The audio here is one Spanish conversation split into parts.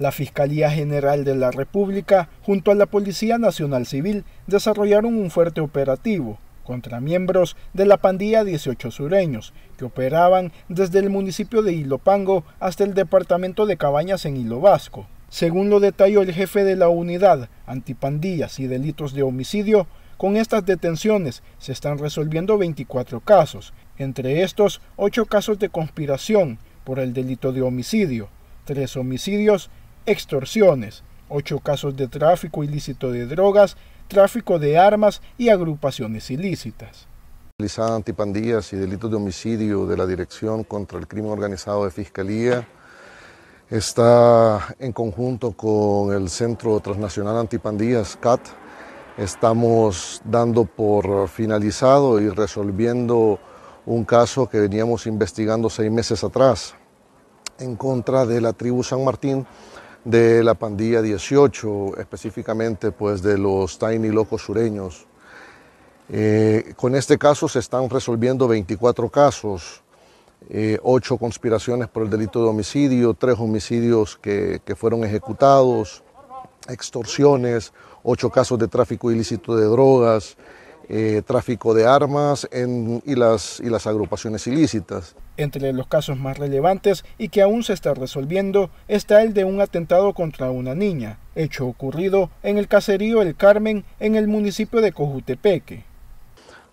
La Fiscalía General de la República, junto a la Policía Nacional Civil, desarrollaron un fuerte operativo contra miembros de la pandilla 18 sureños, que operaban desde el municipio de Ilopango hasta el departamento de Cabañas en Hilo Vasco. Según lo detalló el jefe de la unidad Antipandillas y Delitos de Homicidio, con estas detenciones se están resolviendo 24 casos, entre estos 8 casos de conspiración por el delito de homicidio, 3 homicidios extorsiones, ocho casos de tráfico ilícito de drogas, tráfico de armas y agrupaciones ilícitas. Realizada antipandillas y delitos de homicidio de la Dirección contra el Crimen Organizado de Fiscalía está en conjunto con el Centro Transnacional Antipandillas, CAT. Estamos dando por finalizado y resolviendo un caso que veníamos investigando seis meses atrás en contra de la tribu San Martín de la pandilla 18, específicamente pues de los Tiny Locos Sureños. Eh, con este caso se están resolviendo 24 casos, eh, 8 conspiraciones por el delito de homicidio, 3 homicidios que, que fueron ejecutados, extorsiones, 8 casos de tráfico ilícito de drogas, eh, tráfico de armas y, las, y las agrupaciones ilícitas. Entre los casos más relevantes y que aún se está resolviendo está el de un atentado contra una niña, hecho ocurrido en el caserío El Carmen en el municipio de Cojutepeque.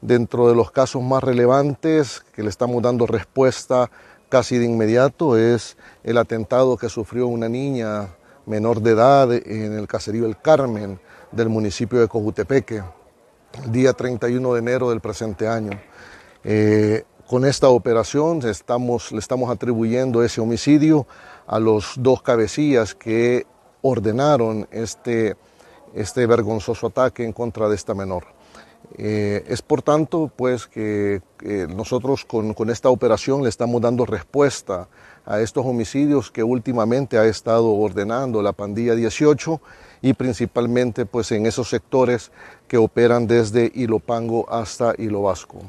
Dentro de los casos más relevantes que le estamos dando respuesta casi de inmediato es el atentado que sufrió una niña menor de edad en el caserío El Carmen del municipio de Cojutepeque el día 31 de enero del presente año. Eh, con esta operación estamos, le estamos atribuyendo ese homicidio a los dos cabecillas que ordenaron este, este vergonzoso ataque en contra de esta menor. Eh, es por tanto pues que nosotros con, con, esta operación le estamos dando respuesta a estos homicidios que últimamente ha estado ordenando la pandilla 18 y principalmente pues en esos sectores que operan desde Ilopango hasta Vasco.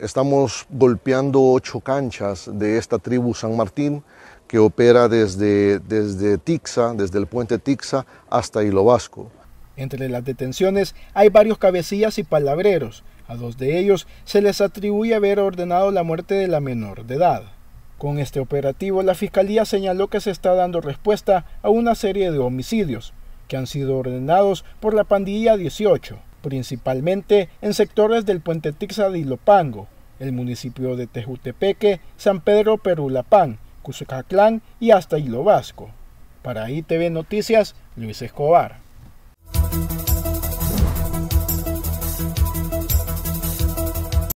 Estamos golpeando ocho canchas de esta tribu San Martín que opera desde, desde Tixa, desde el puente Tixa hasta Vasco. Entre las detenciones hay varios cabecillas y palabreros. A dos de ellos se les atribuye haber ordenado la muerte de la menor de edad. Con este operativo, la Fiscalía señaló que se está dando respuesta a una serie de homicidios, que han sido ordenados por la pandilla 18, principalmente en sectores del puente Tixa de Ilopango, el municipio de Tejutepeque, San Pedro Perulapán, Cuscatlán y hasta Hilo Vasco. Para ITV Noticias, Luis Escobar.